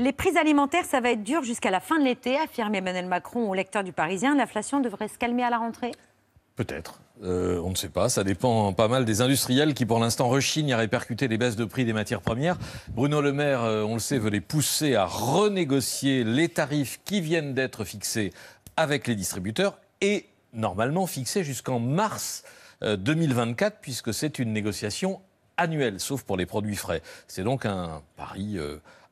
Les prix alimentaires, ça va être dur jusqu'à la fin de l'été, affirme Emmanuel Macron au lecteur du Parisien. L'inflation devrait se calmer à la rentrée Peut-être. Euh, on ne sait pas. Ça dépend pas mal des industriels qui, pour l'instant, rechignent à répercuter les baisses de prix des matières premières. Bruno Le Maire, euh, on le sait, veut les pousser à renégocier les tarifs qui viennent d'être fixés avec les distributeurs et normalement fixés jusqu'en mars 2024, euh, puisque c'est une négociation annuelle, sauf pour les produits frais. C'est donc un pari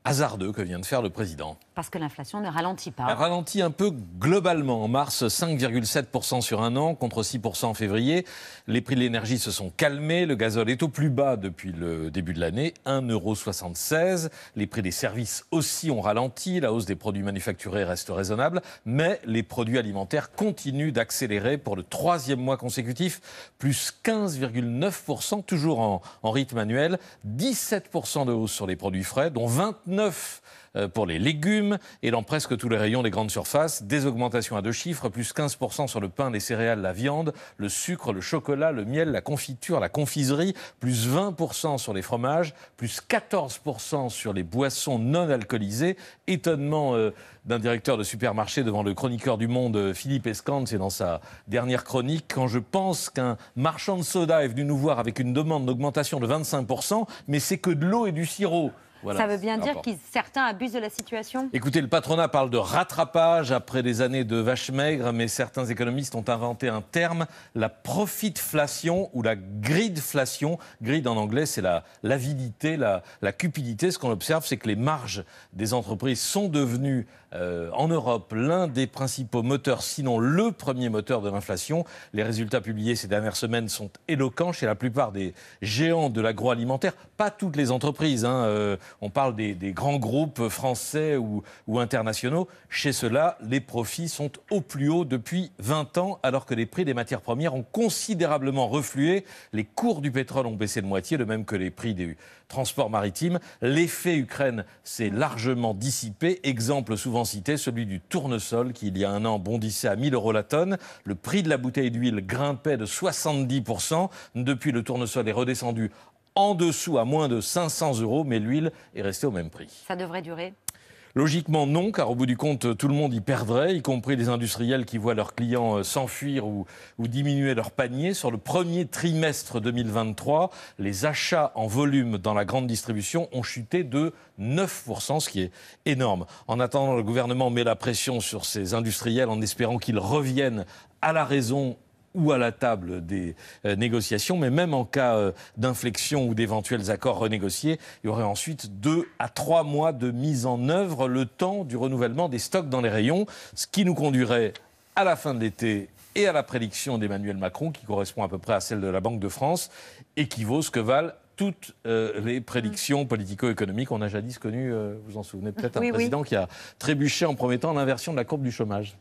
hasardeux que vient de faire le président parce que l'inflation ne ralentit pas. Elle ralentit un peu globalement. En mars, 5,7% sur un an contre 6% en février. Les prix de l'énergie se sont calmés. Le gazole est au plus bas depuis le début de l'année, 1,76€. Les prix des services aussi ont ralenti. La hausse des produits manufacturés reste raisonnable. Mais les produits alimentaires continuent d'accélérer pour le troisième mois consécutif, plus 15,9%, toujours en, en rythme annuel. 17% de hausse sur les produits frais, dont 29% euh, pour les légumes et dans presque tous les rayons des grandes surfaces. Des augmentations à deux chiffres, plus 15% sur le pain, les céréales, la viande, le sucre, le chocolat, le miel, la confiture, la confiserie, plus 20% sur les fromages, plus 14% sur les boissons non alcoolisées. Étonnement euh, d'un directeur de supermarché devant le chroniqueur du Monde, euh, Philippe Escande, c'est dans sa dernière chronique, quand je pense qu'un marchand de soda est venu nous voir avec une demande d'augmentation de 25%, mais c'est que de l'eau et du sirop ça veut bien dire que certains abusent de la situation Écoutez, le patronat parle de rattrapage après des années de vache maigre, mais certains économistes ont inventé un terme, la profitflation ou la gridflation. Grid en anglais, c'est la l'avidité, la, la cupidité. Ce qu'on observe, c'est que les marges des entreprises sont devenues euh, en Europe l'un des principaux moteurs, sinon le premier moteur de l'inflation. Les résultats publiés ces dernières semaines sont éloquents chez la plupart des géants de l'agroalimentaire. Pas toutes les entreprises. Hein, euh, on parle des, grands groupes français ou, internationaux. Chez ceux-là, les profits sont au plus haut depuis 20 ans, alors que les prix des matières premières ont considérablement reflué. Les cours du pétrole ont baissé de moitié, de même que les prix des transports maritimes. L'effet Ukraine s'est largement dissipé. Exemple souvent cité, celui du tournesol qui, il y a un an, bondissait à 1000 euros la tonne. Le prix de la bouteille d'huile grimpait de 70%. Depuis, le tournesol est redescendu en dessous à moins de 500 euros, mais l'huile est restée au même prix. Ça devrait durer Logiquement non, car au bout du compte, tout le monde y perdrait, y compris les industriels qui voient leurs clients euh, s'enfuir ou, diminuer leur panier. Sur le premier trimestre 2023, les achats en volume dans la grande distribution ont chuté de 9%, ce qui est énorme. En attendant, le gouvernement met la pression sur ces industriels en espérant qu'ils reviennent à la raison ou à la table des euh, négociations. Mais même en cas euh, d'inflexion ou d'éventuels accords renégociés, il y aurait ensuite deux à trois mois de mise en œuvre, le temps du renouvellement des stocks dans les rayons, ce qui nous conduirait à la fin de l'été et à la prédiction d'Emmanuel Macron, qui correspond à peu près à celle de la Banque de France, et qui vaut ce que valent toutes euh, les prédictions mm. politico-économiques. On a jadis connu, vous en souvenez peut-être, un président qui a trébuché en promettant l'inversion de la courbe du chômage.